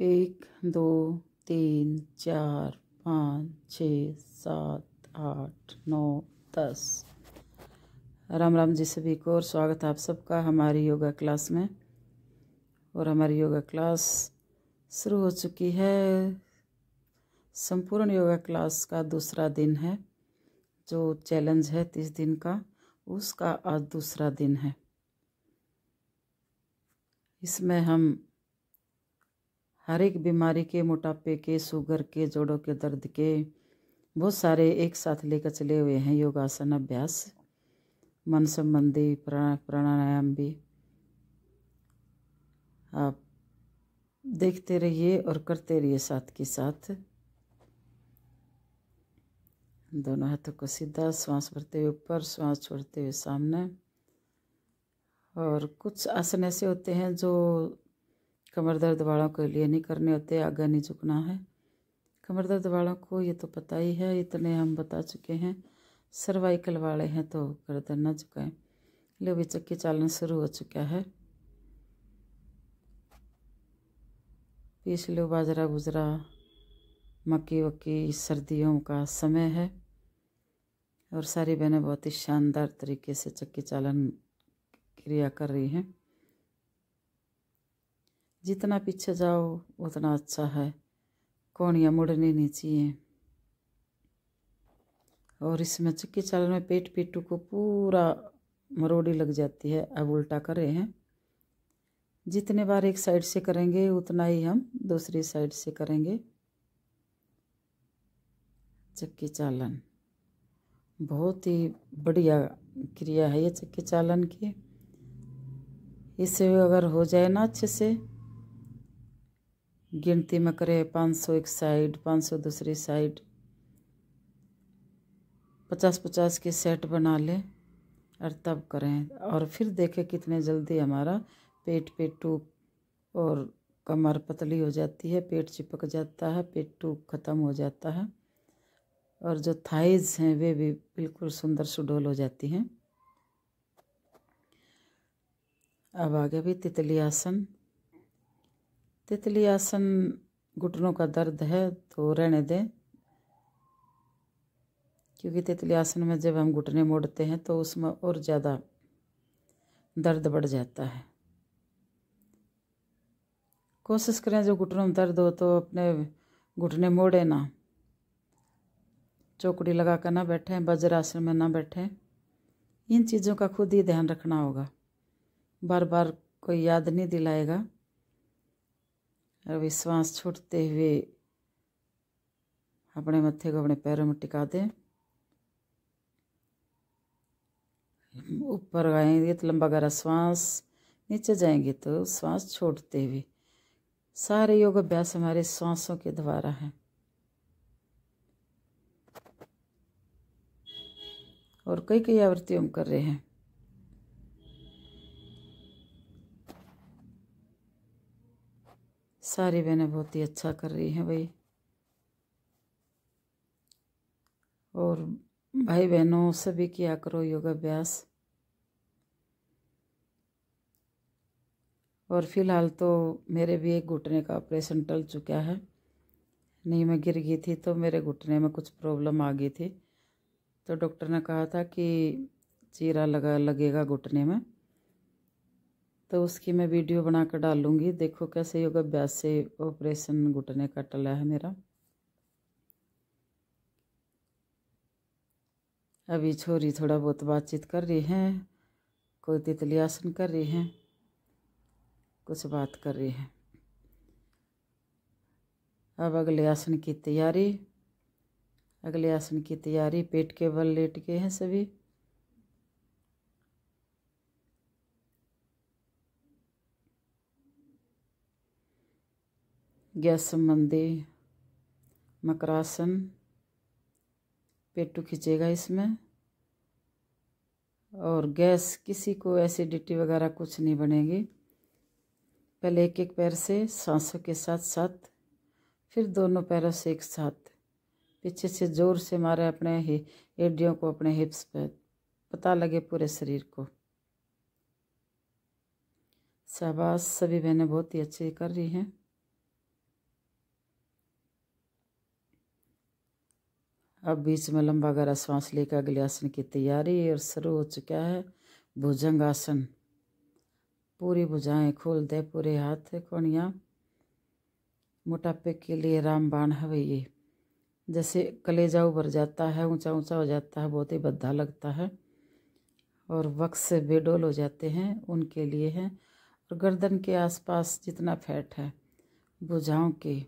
एक दो तीन चार पाँच छ सात आठ नौ दस राम राम जी सभी को और स्वागत है आप सबका हमारी योगा क्लास में और हमारी योगा क्लास शुरू हो चुकी है संपूर्ण योगा क्लास का दूसरा दिन है जो चैलेंज है तीस दिन का उसका आज दूसरा दिन है इसमें हम हर एक बीमारी के मोटापे के शुगर के जोड़ों के दर्द के बहुत सारे एक साथ लेकर चले हुए हैं योगासन अभ्यास मन संबंधी प्राणायाम भी आप देखते रहिए और करते रहिए साथ के साथ दोनों हाथों को सीधा श्वास भरते हुए ऊपर श्वास छोड़ते हुए सामने और कुछ आसन ऐसे होते हैं जो कमर दर्द वालों के लिए नहीं करने होते आगे नहीं झुकना है कमर दर्द वालों को ये तो पता ही है इतने हम बता चुके हैं सर्वाइकल वाले हैं तो गर्दन ना झुकाएं लो भी चक्की चालना शुरू हो चुका है पीस लो बाजरा गुजरा मक्की वक्की सर्दियों का समय है और सारी बहनें बहुत ही शानदार तरीके से चक्की चालन क्रिया कर रही हैं जितना पीछे जाओ उतना अच्छा है कोणियाँ मुड़नी नहीं चाहिए और इसमें चक्की चालन में पेट पेटू को पूरा मरोड़ी लग जाती है अब उल्टा कर रहे हैं जितने बार एक साइड से करेंगे उतना ही हम दूसरी साइड से करेंगे चक्की चालन बहुत ही बढ़िया क्रिया है ये चक्की चालन की इसे अगर हो जाए ना अच्छे से गिनती में करें पाँच सौ एक साइड पाँच सौ दूसरी साइड पचास पचास के सेट बना लें और तब करें और फिर देखें कितने जल्दी हमारा पेट पे टूक और कमर पतली हो जाती है पेट चिपक जाता है पेट टूक ख़त्म हो जाता है और जो थाइज हैं वे भी बिल्कुल सुंदर सुडोल हो जाती हैं अब आगे भी तितली आसन तितली आसन घुटनों का दर्द है तो रहने दें क्योंकि तितली आसन में जब हम घुटने मोड़ते हैं तो उसमें और ज़्यादा दर्द बढ़ जाता है कोशिश करें जो घुटनों में दर्द हो तो अपने घुटने मोड़े ना चौकड़ी लगा कर ना बैठें वज्रासन में ना बैठें इन चीज़ों का खुद ही ध्यान रखना होगा बार बार कोई याद नहीं दिलाएगा હવે શ્વાસ छोड़ते हुए अपने मत्थे को अपने पैरों में टिका दें ऊपर आएंगे तो लंबा गहरा श्वास नीचे जाएंगे तो श्वास छोड़ते हुए सारे योग अभ्यास हमारे श्वासों के द्वारा है और कई कई आवृत्तियों हम कर रहे हैं सारी बहनें बहुत ही अच्छा कर रही हैं भाई और भाई बहनों सभी किया करो योगाभ्यास और फिलहाल तो मेरे भी एक घुटने का ऑपरेशन टल चुका है नहीं मैं गिर गई थी तो मेरे घुटने में कुछ प्रॉब्लम आ गई थी तो डॉक्टर ने कहा था कि चीरा लगा लगेगा घुटने में तो उसकी मैं वीडियो बना कर डालूँगी देखो कैसे अभ्यास से ऑपरेशन घुटने का टला है मेरा अभी छोरी थोड़ा बहुत बातचीत कर रही हैं कोई तितली आसन कर रही हैं कुछ बात कर रही हैं अब अगले आसन की तैयारी अगले आसन की तैयारी पेट के बल लेट गए हैं सभी गैस संबंधी मकरासन पेटू खींचेगा इसमें और गैस किसी को एसिडिटी वगैरह कुछ नहीं बनेगी पहले एक एक पैर से सांसों के साथ साथ फिर दोनों पैरों से एक साथ पीछे से जोर से मारे अपने एडियों को अपने हिप्स पर पता लगे पूरे शरीर को शहबाज सभी बहनें बहुत ही अच्छी कर रही हैं अब बीच में लंबा गहरा सांस लेकर अगले आसन की तैयारी और शुरू हो चुका है भुजंग आसन पूरी भुजाएं खोल दे पूरे हाथ कोणिया मोटापे के लिए रामबाण है भैया जैसे कलेजा उभर जाता है ऊंचा ऊंचा हो जाता है बहुत ही बद्धा लगता है और वक्त से बेडोल हो जाते हैं उनके लिए है और गर्दन के आसपास जितना फैट है भुजाओं के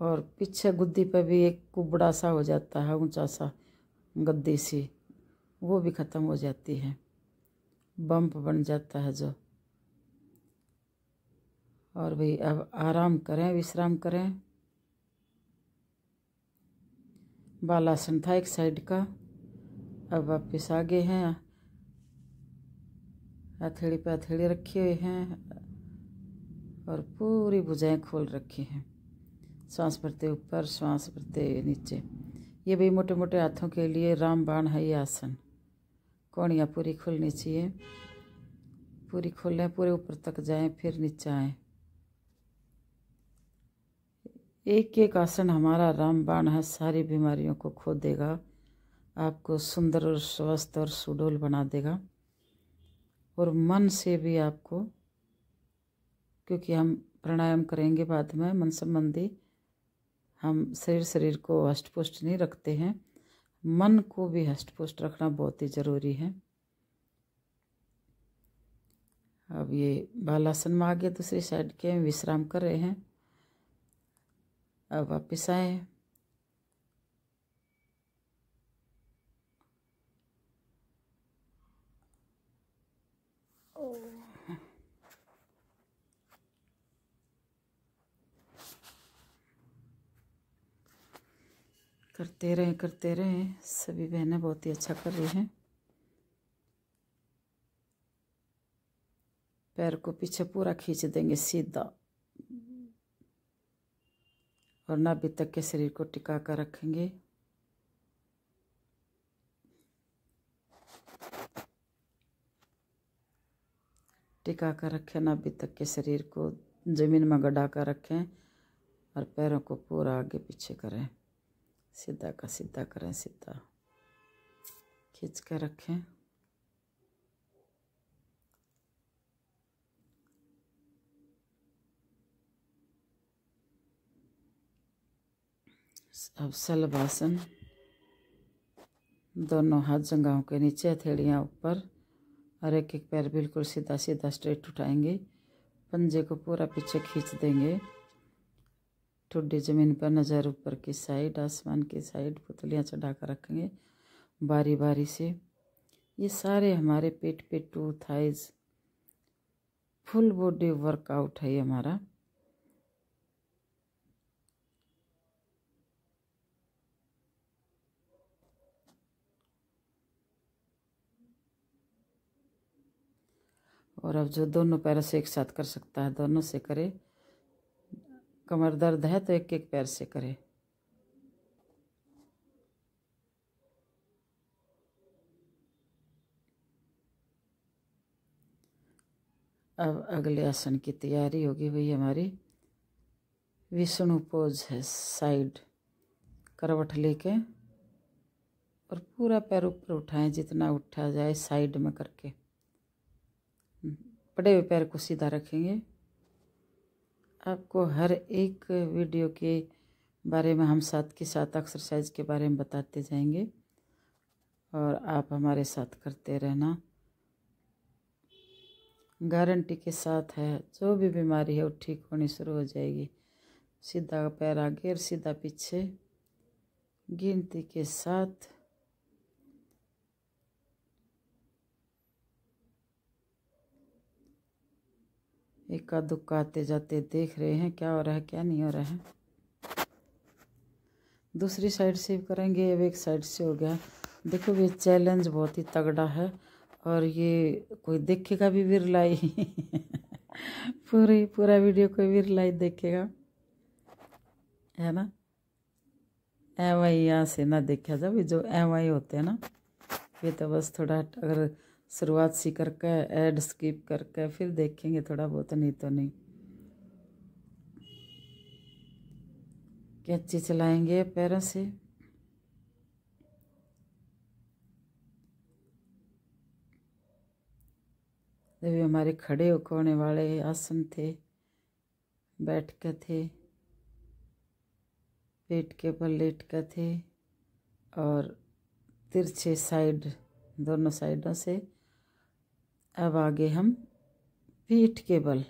और पीछे गुद्दी पे भी एक कुबड़ा सा हो जाता है ऊंचा सा गद्दी सी वो भी ख़त्म हो जाती है बम्प बन जाता है जो और भाई अब आराम करें विश्राम करें बालासन था एक साइड का अब वापस आ गए हैं हथेड़ी पे हथेड़ी रखी हुई हैं और पूरी भुजाएं खोल रखी हैं श्वास भरते ऊपर श्वास भरते नीचे ये भी मोटे मोटे हाथों के लिए रामबाण है ये आसन कोणियाँ पूरी खुलनी चाहिए पूरी खोल लें पूरे ऊपर तक जाएं फिर नीचे आएं एक एक आसन हमारा राम बाण है सारी बीमारियों को खो देगा आपको सुंदर और स्वस्थ और सुडोल बना देगा और मन से भी आपको क्योंकि हम प्राणायाम करेंगे बाद में मन संबंधी हम शरीर शरीर को हष्टपुष्ट नहीं रखते हैं मन को भी हष्टपुष्ट रखना बहुत ही ज़रूरी है अब ये बालासन में आ दूसरी साइड के विश्राम कर रहे हैं अब वापस आए करते रहें करते रहें सभी बहनें बहुत ही अच्छा कर रही हैं पैर को पीछे पूरा खींच देंगे सीधा और नाभि तक के शरीर को टिका कर रखेंगे टिका कर रखें नाभि तक के शरीर को ज़मीन में गड़ा कर रखें और पैरों को पूरा आगे पीछे करें सीधा का सीधा करें सीधा खींच के रखें अब सलवासन दोनों हाथ जंगाओं के नीचे हथेड़ियाँ ऊपर और एक एक पैर बिल्कुल सीधा सीधा स्ट्रेट उठाएंगे पंजे को पूरा पीछे खींच देंगे ठुड्डी ज़मीन पर नज़र ऊपर की साइड आसमान की साइड पुतलियाँ चढ़ा कर रखेंगे बारी बारी से ये सारे हमारे पेट पे to thighs full body workout है हमारा और अब जो दोनों पैरों से एक साथ कर सकता है दोनों से करे कमर दर्द है तो एक एक पैर से करें अब अगले आसन की तैयारी होगी हुई हमारी विष्णु पोज है साइड करवट लेके और पूरा पैर ऊपर उठाएं जितना उठा जाए साइड में करके पड़े हुए पैर को सीधा रखेंगे आपको हर एक वीडियो के बारे में हम साथ के साथ एक्सरसाइज के बारे में बताते जाएंगे और आप हमारे साथ करते रहना गारंटी के साथ है जो भी बीमारी है वो ठीक होनी शुरू हो जाएगी सीधा पैर आगे और सीधा पीछे गिनती के साथ इक्का दुक्का आते जाते देख रहे हैं क्या हो रहा है क्या नहीं हो रहा है दूसरी साइड से करेंगे अब एक साइड से हो गया देखो ये चैलेंज बहुत ही तगड़ा है और ये कोई देखेगा भी विरलाई पूरी पूरा वीडियो कोई विरलाई देखेगा है ना एम आई यहाँ से ना देखा जाए जो एम आई होते हैं ना ये तो बस थोड़ा अगर शुरुआत सी करके ऐड स्किप करके फिर देखेंगे थोड़ा बहुत नहीं तो नहीं कैची चलाएंगे पैरों से देवी हमारे खड़े उकोने वाले आसन थे बैठ के थे पेट के ऊपर लेट के थे और तिरछे साइड दोनों साइडों से अब आगे हम पीठ के बल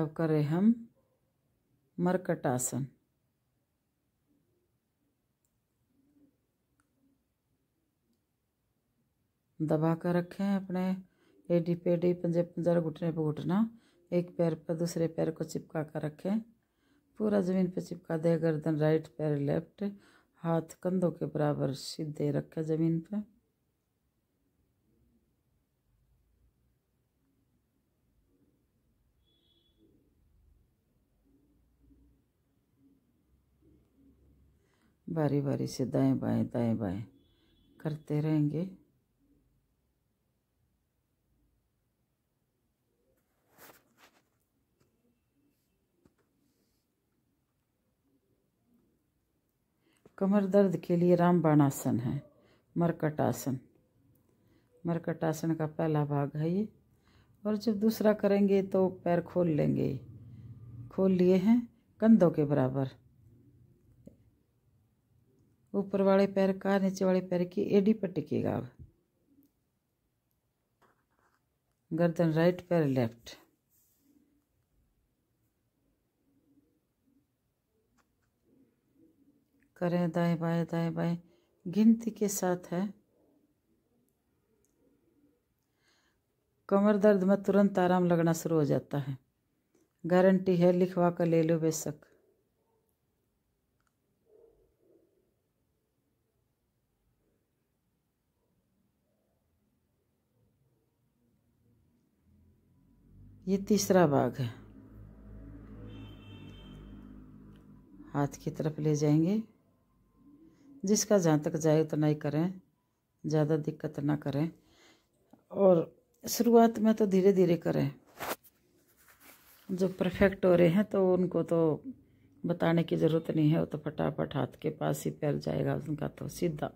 अब करें हम मरकटासन दबा कर रखें अपने एडी पेडी पंजे पंजर घुटने पर घुटना एक पैर पर दूसरे पैर को चिपका कर रखें पूरा ज़मीन पर चिपका दें गर्दन राइट पैर लेफ्ट हाथ कंधों के बराबर सीधे रखे ज़मीन पर बारी बारी से दाएं बाएं दाएं बाएं करते रहेंगे कमर दर्द के लिए रामबाण आसन है मरकट आसन मरकट आसन का पहला भाग है ये और जब दूसरा करेंगे तो पैर खोल लेंगे खोल लिए हैं कंधों के बराबर ऊपर वाले पैर का नीचे वाले पैर की एडी पर टिकेगा अब गर्दन राइट पैर लेफ्ट करें दाएं बाएं दाएं बाएं गिनती के साथ है कमर दर्द में तुरंत आराम लगना शुरू हो जाता है गारंटी है लिखवा कर ले लो बेशक ये तीसरा भाग है हाथ की तरफ ले जाएंगे जिसका जहाँ तक जाए उतना ही करें ज़्यादा दिक्कत ना करें और शुरुआत में तो धीरे धीरे करें जो परफेक्ट हो रहे हैं तो उनको तो बताने की ज़रूरत नहीं है वो तो फटाफट हाथ के पास ही फैल जाएगा उनका तो सीधा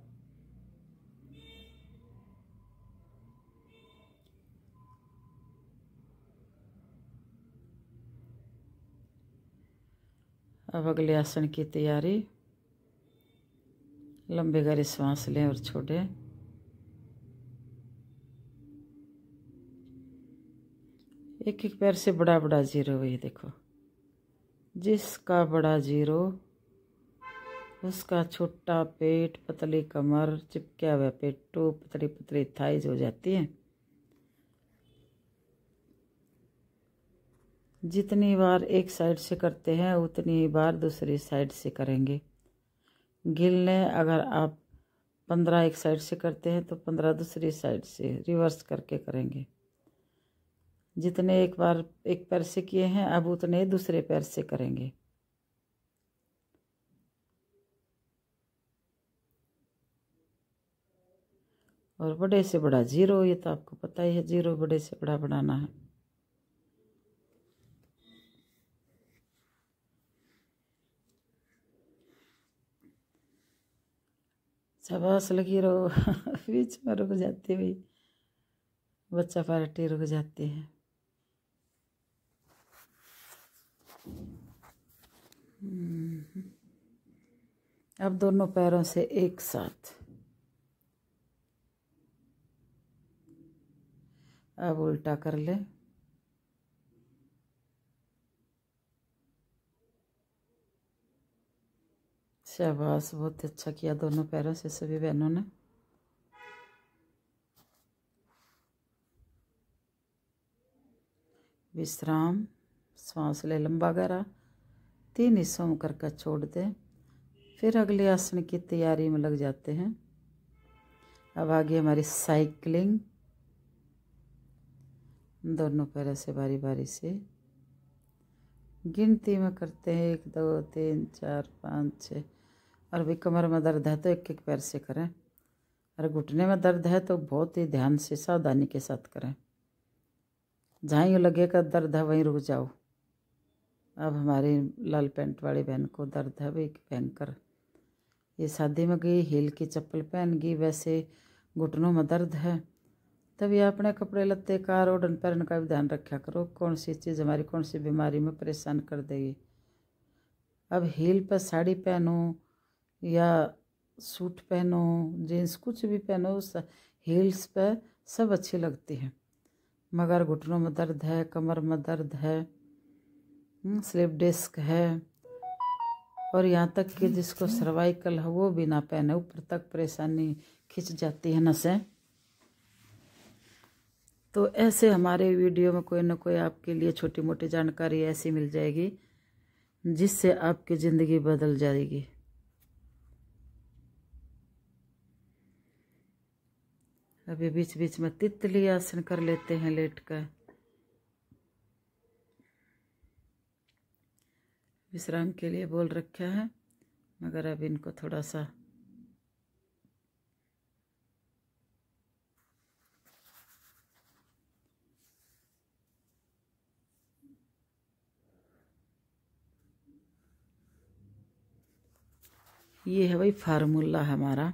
अब अगले आसन की तैयारी लंबे गहरे सांस लें और छोड़ें एक एक पैर से बड़ा बड़ा जीरो ये देखो जिसका बड़ा जीरो उसका छोटा पेट पतली कमर चिपक्या हुआ पेटू पतली पतली थाइज हो जाती है जितनी बार एक साइड से करते हैं उतनी बार दूसरी साइड से करेंगे गिल लें अगर आप पंद्रह एक साइड से करते हैं तो पंद्रह दूसरी साइड से रिवर्स करके करेंगे जितने एक बार एक पैर से किए हैं अब उतने दूसरे पैर से करेंगे और बड़े से बड़ा जीरो ये तो आपको पता ही है जीरो बड़े से बड़ा बनाना है शाबाश लगी रहो बीच में रुक जाती भाई बच्चा पार्टी रुक जाती है हम्म। अब दोनों पैरों से एक साथ अब उल्टा कर ले शाबाश बहुत अच्छा किया दोनों पैरों से सभी बहनों ने विश्राम सांस ले लंबा गहरा तीन हिस्सों में करके छोड़ दें फिर अगले आसन की तैयारी में लग जाते हैं अब आगे हमारी साइकिलिंग दोनों पैरों से बारी बारी से गिनती में करते हैं एक दो तीन चार पाँच छः और भी कमर में दर्द है तो एक एक पैर से करें और घुटने में दर्द है तो बहुत ही ध्यान से सावधानी के साथ करें जहाँ यूँ लगेगा दर्द है वहीं रुक जाओ अब हमारी लाल पैंट वाली बहन को दर्द है भाई भयंकर ये शादी में गई हील की चप्पल पहन गई वैसे घुटनों में दर्द है तभी अपने कपड़े लत्ते कार ओढ़न पहन का भी ध्यान रखा करो कौन सी चीज़ हमारी कौन सी बीमारी में परेशान कर देगी अब हील पर साड़ी पहनो या सूट पहनो जीन्स कुछ भी पहनो हील्स पे सब अच्छी लगती है मगर घुटनों में दर्द है कमर में दर्द है स्लिप हम्म, डिस्क है और यहाँ तक कि जिसको सर्वाइकल है वो भी ना पहने ऊपर तक परेशानी खिंच जाती है नसें तो ऐसे हमारे वीडियो में कोई ना कोई आपके लिए छोटी मोटी जानकारी ऐसी मिल जाएगी जिससे आपकी ज़िंदगी बदल जाएगी अभी बीच बीच में तितली आसन कर लेते हैं लेट कर विश्राम के लिए बोल रखा है मगर अब इनको थोड़ा सा ये है भाई फार्मूला हमारा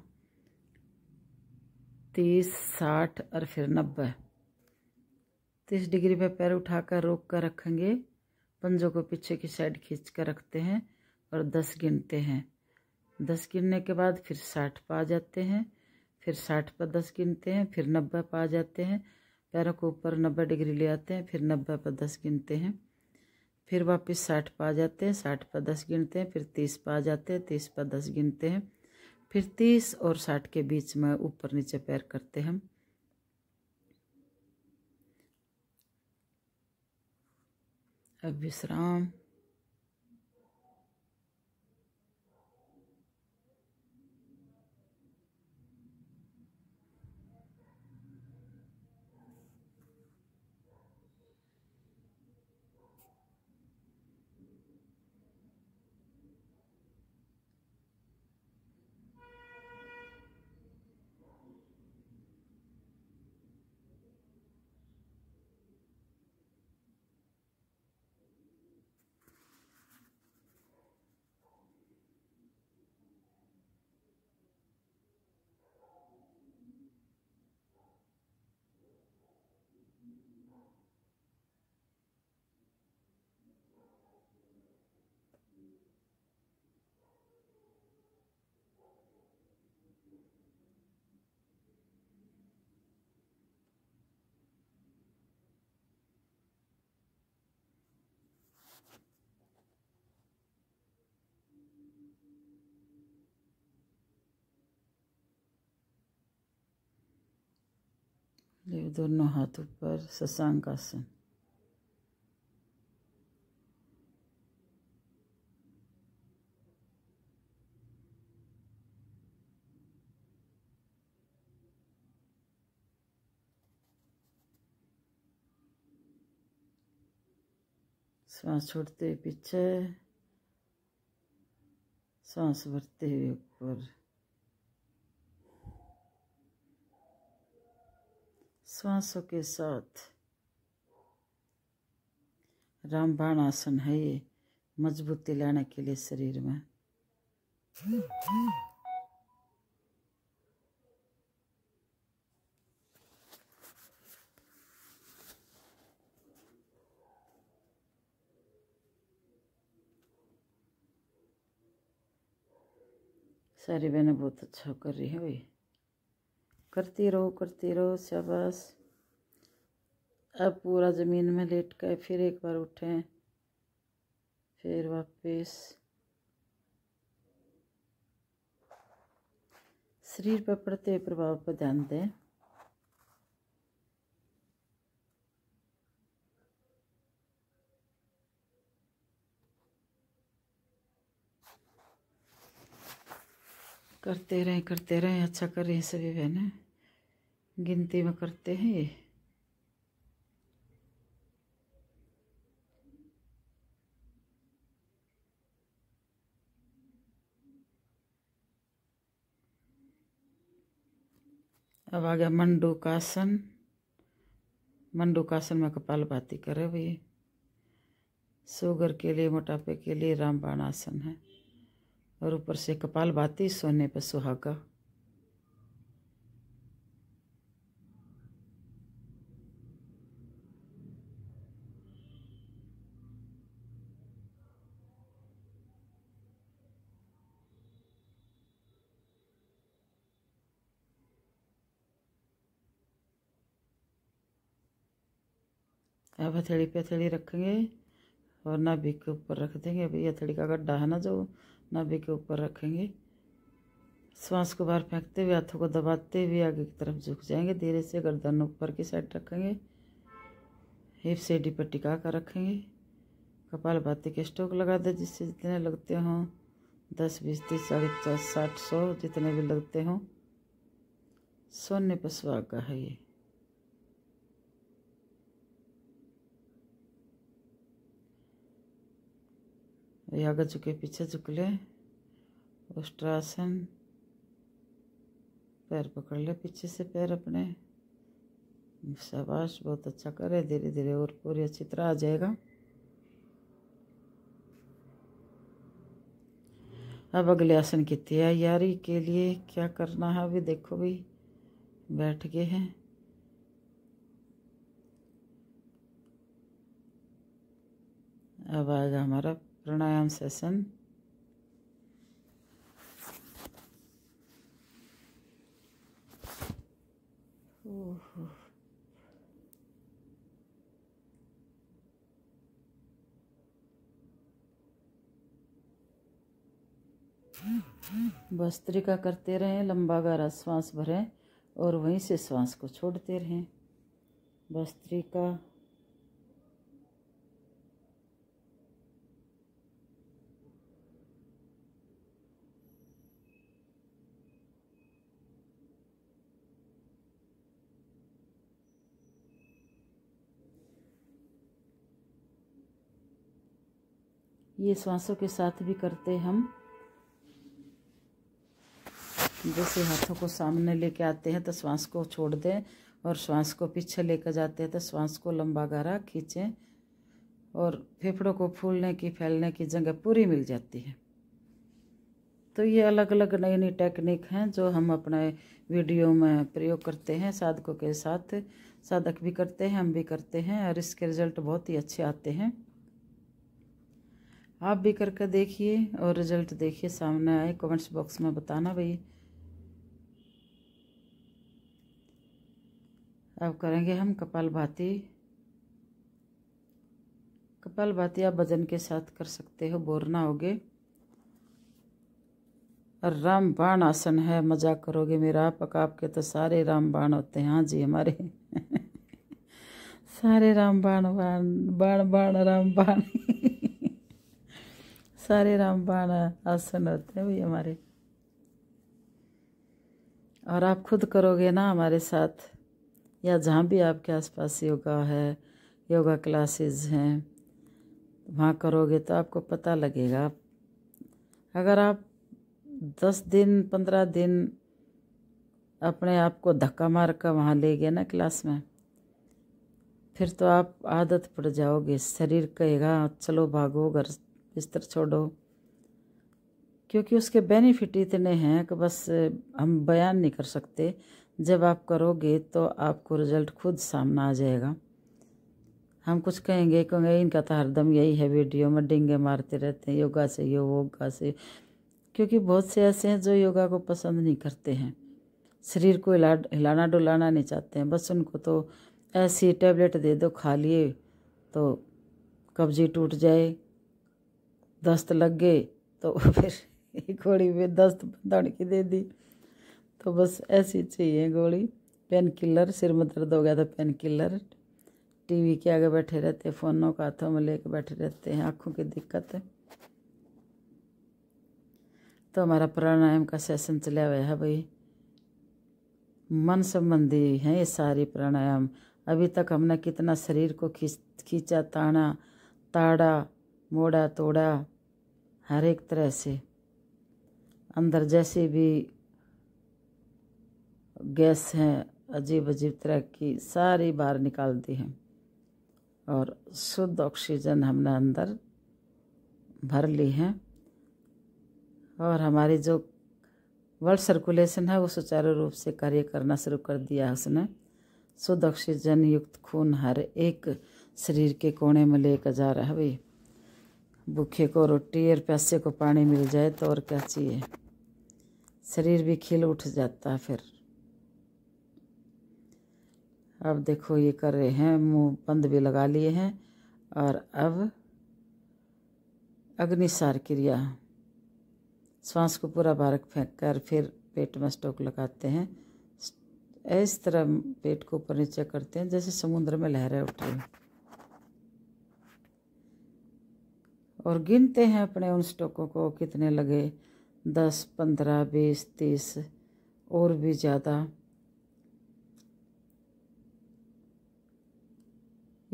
तीस साठ और फिर नब्बे तीस डिग्री पे पैर उठाकर रोक कर रखेंगे पंजों को पीछे की साइड खींच कर रखते हैं और दस गिनते हैं दस गिनने के बाद फिर साठ पा जाते हैं फिर साठ पर दस गिनते हैं फिर नब्बे पा जाते हैं पैरों को ऊपर नब्बे डिग्री ले आते हैं फिर नब्बे पर दस गिनते हैं फिर वापस साठ पा जाते हैं साठ पर दस गिनते हैं फिर तीस पा जाते हैं तीस पर दस गिनते हैं फिर तीस और साठ के बीच में ऊपर नीचे पैर करते हैं अब विश्राम ले दोनों हाथ ऊपर ससांग आसन सांस छोड़ते पीछे सांस भरते हुए ऊपर श्वासों के साथ रामबाण आसन है ये मजबूती लाने के लिए शरीर में सारी बहनें बहुत अच्छा कर रही है भाई करती रहो करती रहो शाबाश अब पूरा ज़मीन में लेट कर फिर एक बार उठें फिर वापस शरीर पर पड़ते प्रभाव पर ध्यान दें करते रहें करते रहें अच्छा कर रही हैं सभी बहनें गिनती में करते हैं ये अब आ गया मंडूकासन मंडूकासन में कपाल भाती करे भी शुगर के लिए मोटापे के लिए रामबाण आसन है और ऊपर से कपाल भाती सोने पर सुहागा अब हथेली पे हथेली रखेंगे और नाभि के ऊपर रख देंगे अभी हथेली का गड्ढा है ना जो नाभि के ऊपर रखेंगे श्वास को बाहर फेंकते हुए हाथों को दबाते हुए आगे की तरफ झुक जाएंगे धीरे से गर्दन ऊपर की साइड रखेंगे हिप से डी पर टिका कर रखेंगे कपाल भाती के स्टोक लगा दें जिससे जितने लगते हों दस बीस तीस चालीस पचास साठ सौ जितने भी लगते हों सोने पर स्वागा है ये ये आगे झुके पीछे झुक ले उष्ट्रासन पैर पकड़ ले पीछे से पैर अपने शाबाश बहुत अच्छा करे धीरे धीरे और पूरी अच्छी तरह आ जाएगा अब अगले आसन की तैयारी के लिए क्या करना है अभी देखो भी बैठ गए हैं अब आएगा हमारा प्राणायाम सेशन भस्त्रिका करते रहें लंबा गहरा श्वास भरें और वहीं से श्वास को छोड़ते रहें भस्त्रिका ये सांसों के साथ भी करते हम जैसे हाथों को सामने लेके आते हैं तो श्वास को छोड़ दें और श्वास को पीछे लेकर जाते हैं तो श्वास को लंबा गहरा खींचें और फेफड़ों को फूलने की फैलने की जगह पूरी मिल जाती है तो ये अलग अलग नई नई टेक्निक हैं जो हम अपने वीडियो में प्रयोग करते हैं साधकों के साथ साधक भी करते हैं हम भी करते हैं और इसके रिज़ल्ट बहुत ही अच्छे आते हैं आप भी करके देखिए और रिजल्ट देखिए सामने आए कमेंट्स बॉक्स में बताना भाई अब करेंगे हम कपाल भाती कपाल भाती आप वजन के साथ कर सकते हो बोरना होगे और बाण आसन है मजाक करोगे मेरा पक आपके तो सारे राम बाण होते हैं हाँ जी हमारे सारे राम बाण बाण बाण बाण राम बाण सारे रामबाण आसन होते हैं भाई हमारे और आप खुद करोगे ना हमारे साथ या जहाँ भी आपके आसपास योगा है योगा क्लासेस हैं वहाँ करोगे तो आपको पता लगेगा अगर आप दस दिन पंद्रह दिन अपने आप को धक्का मार कर वहाँ ले गए ना क्लास में फिर तो आप आदत पड़ जाओगे शरीर कहेगा चलो भागो घर बिस्तर छोड़ो क्योंकि उसके बेनिफिट इतने हैं कि बस हम बयान नहीं कर सकते जब आप करोगे तो आपको रिजल्ट खुद सामना आ जाएगा हम कुछ कहेंगे कहेंगे इनका तो हरदम यही है वीडियो में डिंगे मारते रहते हैं योगा से यो योगा से क्योंकि बहुत से ऐसे हैं जो योगा को पसंद नहीं करते हैं शरीर को हिला हिलाना डुलाना नहीं चाहते हैं बस उनको तो ऐसी टैबलेट दे दो खा लिए तो कब्जी टूट जाए दस्त लग गए तो फिर गोली में दस्त धड़ दे दी तो बस ऐसी चाहिए गोली पेन किलर सिर में दर्द हो गया था पेन किलर टीवी के आगे बैठे रहते हैं फ़ोनों का हाथों में लेके बैठे रहते हैं आँखों की दिक्कत है तो हमारा प्राणायाम का सेशन चला हुआ है भाई मन संबंधी हैं ये सारे प्राणायाम अभी तक हमने कितना शरीर को खींच खींचा ताना ताड़ा मोड़ा तोड़ा हर एक तरह से अंदर जैसे भी गैस हैं अजीब अजीब तरह की सारी बाहर निकालती हैं और शुद्ध ऑक्सीजन हमने अंदर भर ली है और हमारी जो ब्लड सर्कुलेशन है वो सुचारू रूप से कार्य करना शुरू कर दिया है उसने शुद्ध ऑक्सीजन युक्त खून हर एक शरीर के कोने में लेकर जा रहा है भाई भूखे को रोटी और प्यासे को पानी मिल जाए तो और क्या चाहिए शरीर भी खिल उठ जाता है फिर अब देखो ये कर रहे हैं मुंह बंद भी लगा लिए हैं और अब अग्निसार क्रिया श्वास को पूरा बारक फेंक कर फिर पेट में स्टोक लगाते हैं इस तरह पेट को ऊपर नीचे करते हैं जैसे समुद्र में लहरें उठ रही और गिनते हैं अपने उन स्टोकों को कितने लगे दस पंद्रह बीस तीस और भी ज़्यादा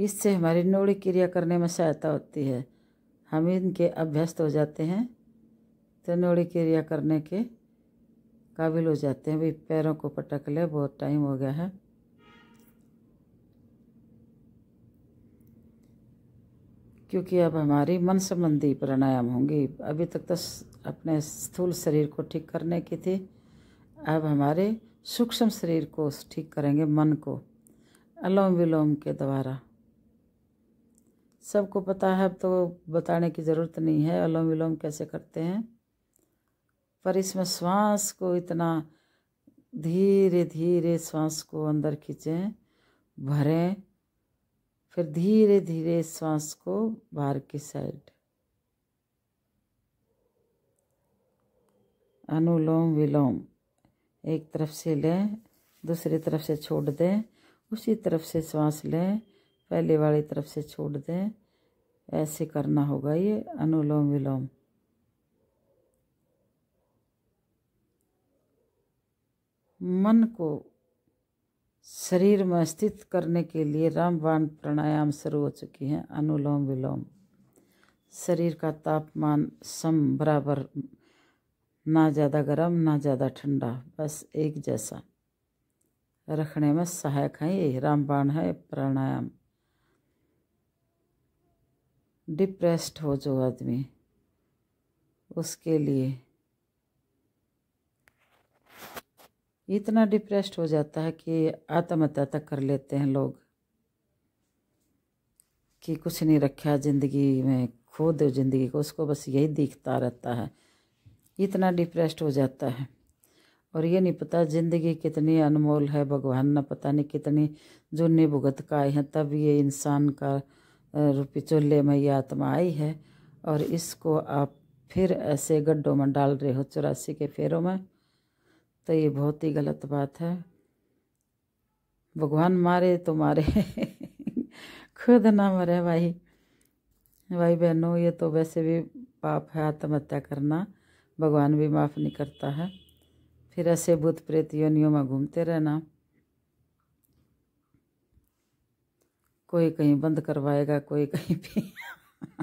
इससे हमारी नोड़ी क्रिया करने में सहायता होती है हम इनके अभ्यस्त हो जाते हैं तो नोड़ी क्रिया करने के काबिल हो जाते हैं भाई पैरों को पटक ले बहुत टाइम हो गया है क्योंकि अब हमारी मन संबंधी प्राणायाम होंगी अभी तक तो अपने स्थूल शरीर को ठीक करने की थी अब हमारे सूक्ष्म शरीर को ठीक करेंगे मन को अलोम विलोम के द्वारा सबको पता है अब तो बताने की ज़रूरत नहीं है अलोम विलोम कैसे करते हैं पर इसमें श्वास को इतना धीरे धीरे श्वास को अंदर खींचें भरें फिर धीरे धीरे श्वास को बाहर की साइड अनुलोम विलोम एक तरफ से लें दूसरी तरफ से छोड़ दें उसी तरफ से श्वास लें पहले वाली तरफ से छोड़ दें ऐसे करना होगा ये अनुलोम विलोम मन को शरीर में स्थित करने के लिए रामबाण प्राणायाम शुरू हो चुकी हैं अनुलोम विलोम शरीर का तापमान सम बराबर ना ज़्यादा गर्म ना ज़्यादा ठंडा बस एक जैसा रखने में सहायक है ये रामबाण है प्राणायाम डिप्रेस्ड हो जो आदमी उसके लिए इतना डिप्रेस्ड हो जाता है कि आत्महत्या तक कर लेते हैं लोग कि कुछ नहीं रखा ज़िंदगी में खो दो ज़िंदगी को उसको बस यही दिखता रहता है इतना डिप्रेस्ड हो जाता है और ये नहीं पता ज़िंदगी कितनी अनमोल है भगवान ना पता नहीं कितनी जुन्नी भुगत का आए हैं तब ये इंसान का रूपी चूल्हे में ये आत्मा आई है और इसको आप फिर ऐसे गड्ढों में डाल रहे हो चौरासी के फेरों में तो ये बहुत ही गलत बात है भगवान मारे तो मारे खुद ना मरे भाई भाई बहनों ये तो वैसे भी पाप है आत्महत्या करना भगवान भी माफ़ नहीं करता है फिर ऐसे भूत प्रेत योनियों में घूमते रहना कोई कहीं बंद करवाएगा कोई कहीं भी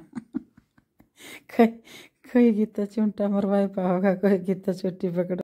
कोई कोई गीता चूंटा मरवाए पाओगा कोई गीता चुट्टी पकड़